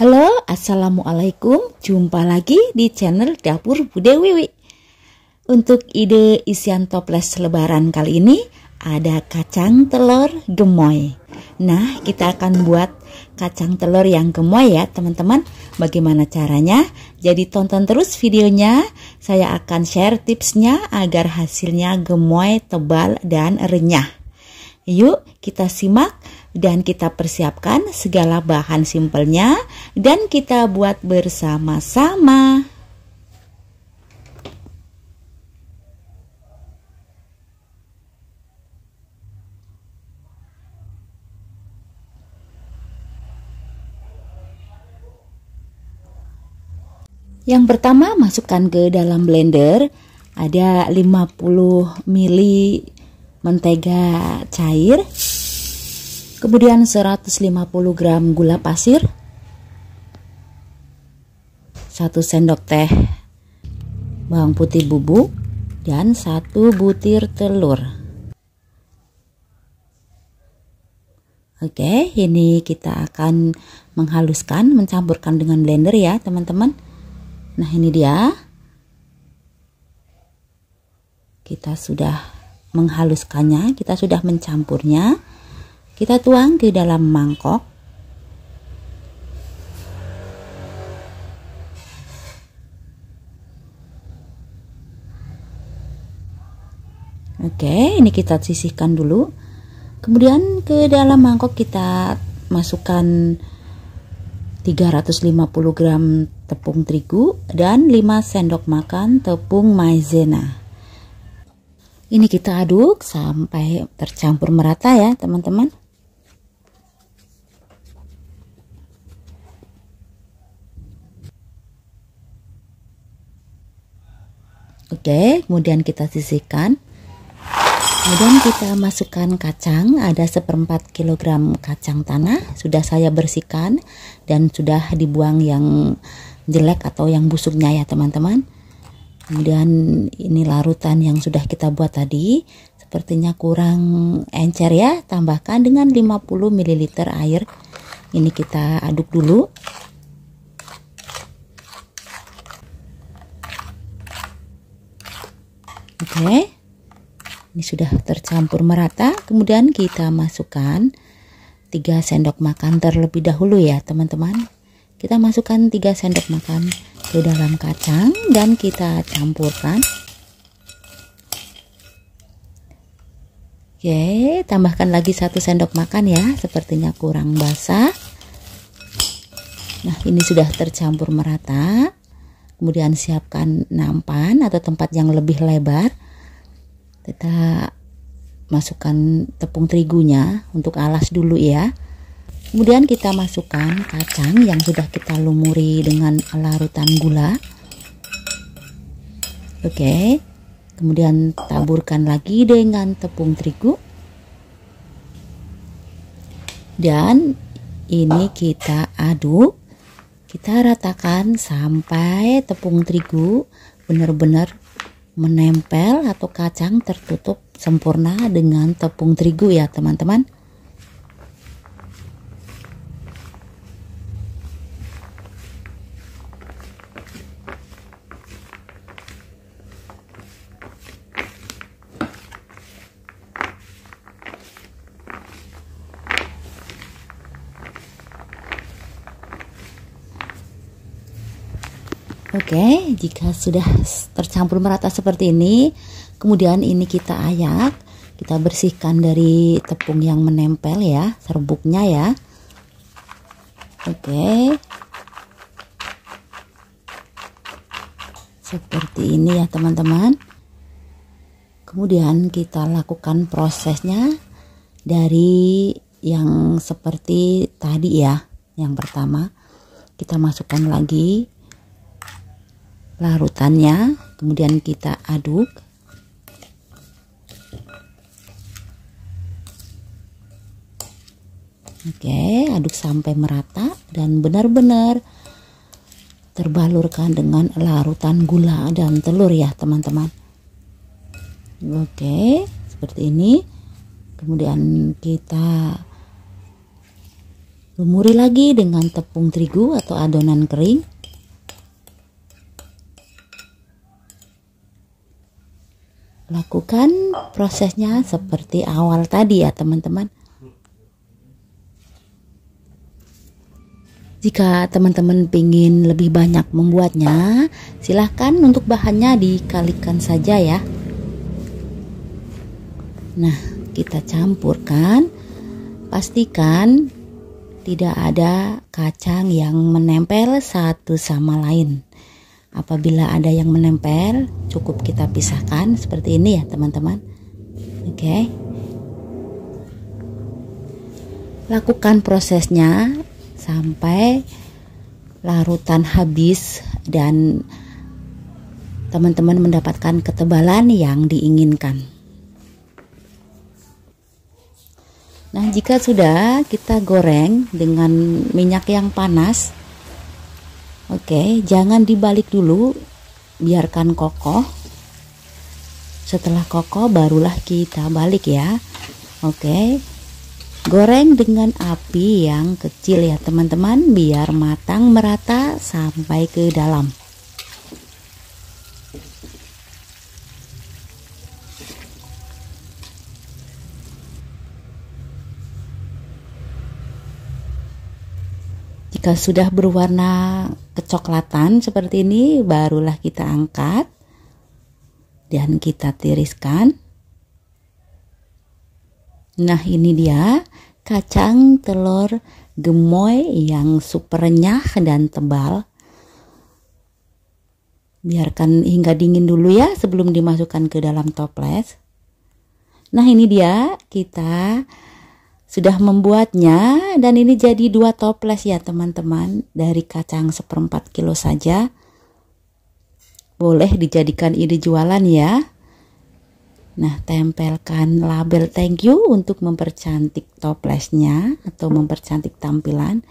Halo, Assalamualaikum. Jumpa lagi di channel Dapur Bude Wiwi. Untuk ide isian toples lebaran kali ini, ada kacang telur gemoy. Nah, kita akan buat kacang telur yang gemoy ya, teman-teman. Bagaimana caranya? Jadi tonton terus videonya. Saya akan share tipsnya agar hasilnya gemoy, tebal, dan renyah. Yuk, kita simak dan kita persiapkan segala bahan simpelnya dan kita buat bersama-sama. Yang pertama masukkan ke dalam blender ada 50 ml mentega cair kemudian 150 gram gula pasir 1 sendok teh bawang putih bubuk dan 1 butir telur oke ini kita akan menghaluskan mencampurkan dengan blender ya teman-teman nah ini dia kita sudah menghaluskannya kita sudah mencampurnya kita tuang ke dalam mangkok. Oke, ini kita sisihkan dulu. Kemudian ke dalam mangkok kita masukkan 350 gram tepung terigu dan 5 sendok makan tepung maizena. Ini kita aduk sampai tercampur merata ya, teman-teman. Oke, kemudian kita sisihkan. Kemudian kita masukkan kacang, ada seperempat kilogram kacang tanah, sudah saya bersihkan dan sudah dibuang yang jelek atau yang busuknya ya teman-teman. Kemudian ini larutan yang sudah kita buat tadi, sepertinya kurang encer ya, tambahkan dengan 50 ml air. Ini kita aduk dulu. oke okay. ini sudah tercampur merata kemudian kita masukkan 3 sendok makan terlebih dahulu ya teman-teman kita masukkan 3 sendok makan ke dalam kacang dan kita campurkan Oke, tambahkan lagi satu sendok makan ya, sepertinya kurang basah. Nah, ini sudah tercampur merata kemudian siapkan nampan atau tempat yang lebih lebar kita masukkan tepung terigunya untuk alas dulu ya kemudian kita masukkan kacang yang sudah kita lumuri dengan larutan gula oke okay. kemudian taburkan lagi dengan tepung terigu dan ini kita aduk kita ratakan sampai tepung terigu benar-benar menempel atau kacang tertutup sempurna dengan tepung terigu ya teman-teman. Oke, jika sudah tercampur merata seperti ini, kemudian ini kita ayak, kita bersihkan dari tepung yang menempel ya, serbuknya ya. Oke. Seperti ini ya, teman-teman. Kemudian kita lakukan prosesnya dari yang seperti tadi ya, yang pertama kita masukkan lagi larutannya kemudian kita aduk oke aduk sampai merata dan benar-benar terbalurkan dengan larutan gula dan telur ya teman-teman oke seperti ini kemudian kita lumuri lagi dengan tepung terigu atau adonan kering lakukan prosesnya seperti awal tadi ya teman-teman Jika teman-teman ingin lebih banyak membuatnya, silahkan untuk bahannya dikalikan saja ya. Nah, kita campurkan. Pastikan tidak ada kacang yang menempel satu sama lain. Apabila ada yang menempel, cukup kita pisahkan seperti ini ya, teman-teman. Oke. Okay. Lakukan prosesnya sampai larutan habis dan teman-teman mendapatkan ketebalan yang diinginkan. Nah, jika sudah kita goreng dengan minyak yang panas, Oke, jangan dibalik dulu, biarkan kokoh. Setelah kokoh barulah kita balik ya. Oke. Goreng dengan api yang kecil ya teman-teman biar matang merata sampai ke dalam. Jika sudah berwarna kecoklatan seperti ini, barulah kita angkat dan kita tiriskan. Nah, ini dia kacang telur gemoy yang super renyah dan tebal. Biarkan hingga dingin dulu ya sebelum dimasukkan ke dalam toples. Nah, ini dia kita sudah membuatnya dan ini jadi dua toples ya teman-teman dari kacang seperempat kilo saja boleh dijadikan ide jualan ya nah tempelkan label thank you untuk mempercantik toplesnya atau mempercantik tampilan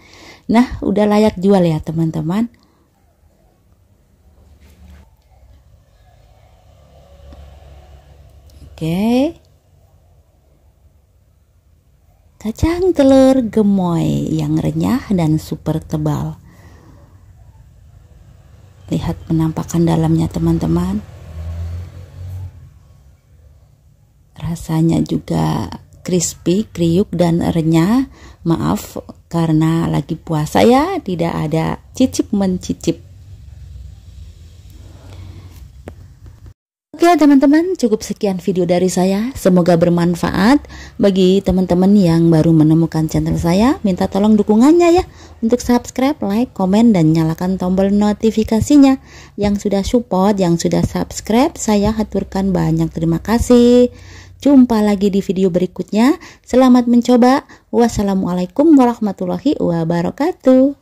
nah udah layak jual ya teman-teman Oke. Okay kacang telur gemoy yang renyah dan super tebal. Lihat penampakan dalamnya teman-teman. Rasanya juga crispy, kriuk dan renyah. Maaf karena lagi puasa ya, tidak ada cicip mencicip. Oke teman-teman, cukup sekian video dari saya. Semoga bermanfaat bagi teman-teman yang baru menemukan channel saya. Minta tolong dukungannya ya untuk subscribe, like, komen, dan nyalakan tombol notifikasinya. Yang sudah support, yang sudah subscribe, saya haturkan banyak terima kasih. Jumpa lagi di video berikutnya. Selamat mencoba. Wassalamualaikum warahmatullahi wabarakatuh.